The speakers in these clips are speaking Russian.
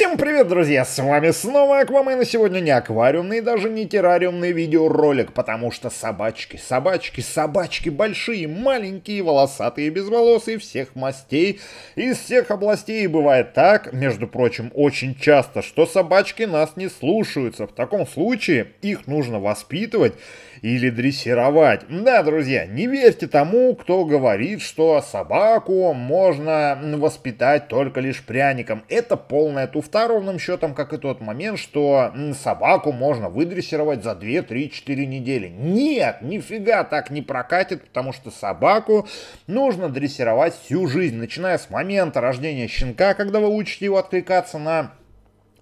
Всем привет, друзья! С вами снова Аквамен, и сегодня не аквариумный, даже не террариумный видеоролик, потому что собачки, собачки, собачки большие, маленькие, волосатые, безволосые, всех мастей, из всех областей. И бывает так, между прочим, очень часто, что собачки нас не слушаются. В таком случае их нужно воспитывать или дрессировать. Да, друзья, не верьте тому, кто говорит, что собаку можно воспитать только лишь пряником. Это полная туфта 2 ровным счетом, как и тот момент, что собаку можно выдрессировать за 2, 3, 4 недели. Нет, нифига так не прокатит, потому что собаку нужно дрессировать всю жизнь, начиная с момента рождения щенка, когда вы учите его откликаться на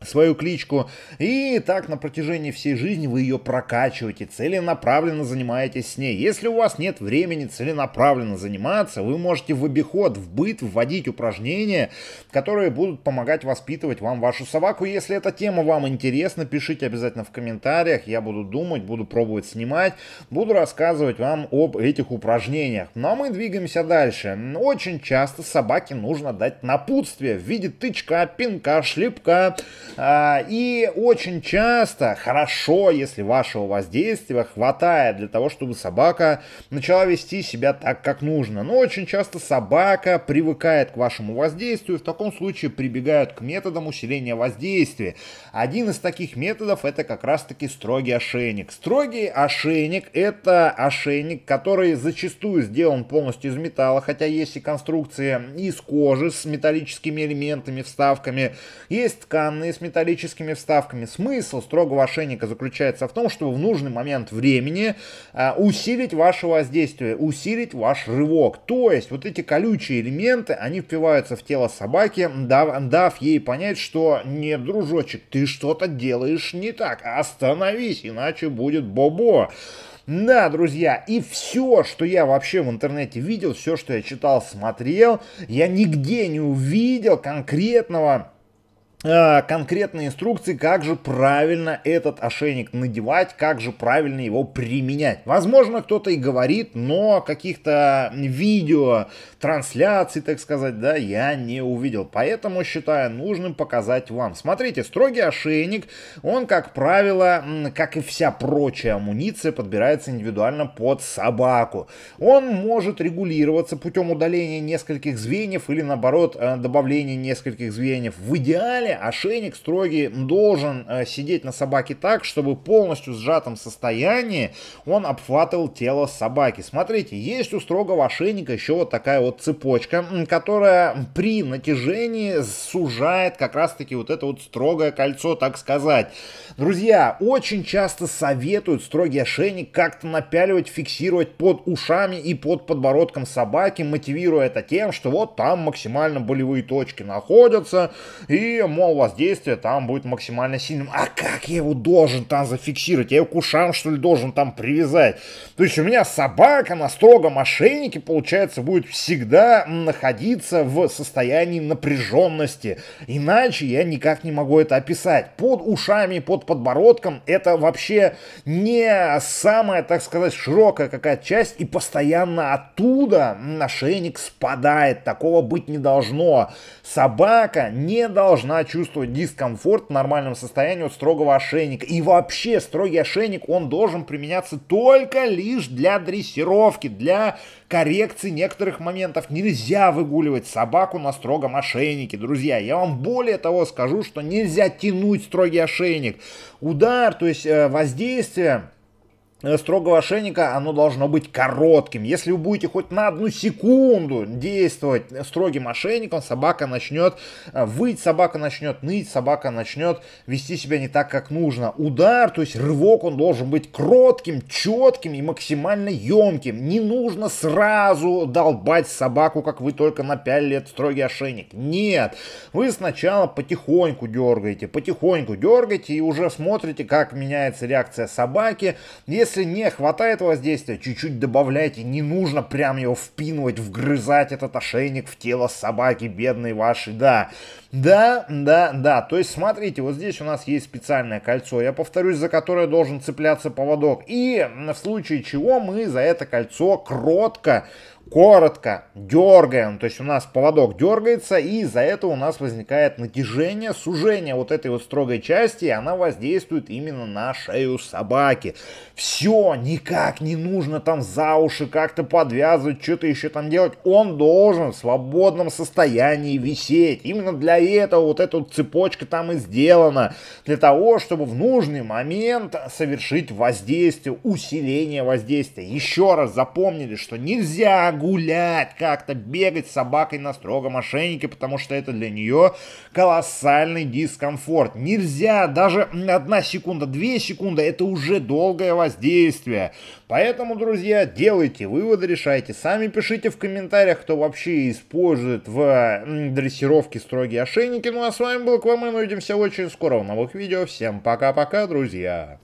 свою кличку. И так на протяжении всей жизни вы ее прокачиваете, целенаправленно занимаетесь с ней. Если у вас нет времени целенаправленно заниматься, вы можете в обиход, в быт вводить упражнения, которые будут помогать воспитывать вам вашу собаку. Если эта тема вам интересна, пишите обязательно в комментариях. Я буду думать, буду пробовать снимать, буду рассказывать вам об этих упражнениях. Ну а мы двигаемся дальше. Очень часто собаке нужно дать напутствие в виде тычка, пинка, шлепка, а, и очень часто хорошо, если вашего воздействия хватает для того, чтобы собака начала вести себя так, как нужно. Но очень часто собака привыкает к вашему воздействию, и в таком случае прибегают к методам усиления воздействия. Один из таких методов это как раз-таки строгий ошейник. Строгий ошейник это ошейник, который зачастую сделан полностью из металла, хотя есть и конструкции из кожи с металлическими элементами, вставками, есть тканные с металлическими вставками. Смысл строгого ошейника заключается в том, чтобы в нужный момент времени э, усилить ваше воздействие, усилить ваш рывок. То есть вот эти колючие элементы, они впиваются в тело собаки, дав, дав ей понять, что нет, дружочек, ты что-то делаешь не так, остановись, иначе будет бобо. Да, друзья, и все, что я вообще в интернете видел, все, что я читал, смотрел, я нигде не увидел конкретного а, конкретные инструкции, как же правильно этот ошейник надевать, как же правильно его применять. Возможно, кто-то и говорит, но каких-то видео, трансляций, так сказать, да, я не увидел. Поэтому считаю нужным показать вам. Смотрите, строгий ошейник, он, как правило, как и вся прочая амуниция, подбирается индивидуально под собаку. Он может регулироваться путем удаления нескольких звеньев или, наоборот, э, добавления нескольких звеньев. В идеале далее, ошейник строгий должен э, сидеть на собаке так, чтобы полностью сжатом состоянии он обхватывал тело собаки. Смотрите, есть у строгого ошейника еще вот такая вот цепочка, которая при натяжении сужает как раз-таки вот это вот строгое кольцо, так сказать. Друзья, очень часто советуют строгий ошейник как-то напяливать, фиксировать под ушами и под подбородком собаки, мотивируя это тем, что вот там максимально болевые точки находятся, и само у вас действие там будет максимально сильным. А как я его должен там зафиксировать? Я его к ушам, что ли, должен там привязать? То есть у меня собака на строгом ошейнике, получается, будет всегда находиться в состоянии напряженности. Иначе я никак не могу это описать. Под ушами, под подбородком это вообще не самая, так сказать, широкая какая-то часть. И постоянно оттуда ошейник спадает. Такого быть не должно. Собака не должна чувствовать дискомфорт в нормальном состоянии от строгого ошейника. И вообще строгий ошейник, он должен применяться только лишь для дрессировки, для коррекции некоторых моментов. Нельзя выгуливать собаку на строгом ошейнике, друзья. Я вам более того скажу, что нельзя тянуть строгий ошейник. Удар, то есть э, воздействие Э, строгого ошейника, оно должно быть коротким. Если вы будете хоть на одну секунду действовать строгим ошейником, собака начнет э, выть, собака начнет ныть, собака начнет вести себя не так, как нужно. Удар, то есть рывок, он должен быть кротким, четким и максимально емким. Не нужно сразу долбать собаку, как вы только на напялили лет строгий ошейник. Нет, вы сначала потихоньку дергаете, потихоньку дергаете и уже смотрите, как меняется реакция собаки. Если если не хватает воздействия, чуть-чуть добавляйте. Не нужно прям его впинывать, вгрызать этот ошейник в тело собаки, бедной вашей, да. Да, да, да. То есть, смотрите, вот здесь у нас есть специальное кольцо, я повторюсь, за которое должен цепляться поводок. И в случае чего мы за это кольцо кротко коротко дергаем, то есть у нас поводок дергается, и из-за этого у нас возникает натяжение, сужение вот этой вот строгой части, и она воздействует именно на шею собаки. Все, никак не нужно там за уши как-то подвязывать, что-то еще там делать. Он должен в свободном состоянии висеть. Именно для этого вот эта вот цепочка там и сделана, для того, чтобы в нужный момент совершить воздействие, усиление воздействия. Еще раз запомнили, что нельзя гулять как-то, бегать с собакой на строгом ошейнике, потому что это для нее колоссальный дискомфорт. Нельзя, даже одна секунда, две секунды, это уже долгое воздействие. Поэтому, друзья, делайте выводы, решайте сами, пишите в комментариях, кто вообще использует в дрессировке строгие ошейники. Ну а с вами был Квамен, увидимся очень скоро в новых видео. Всем пока-пока, друзья!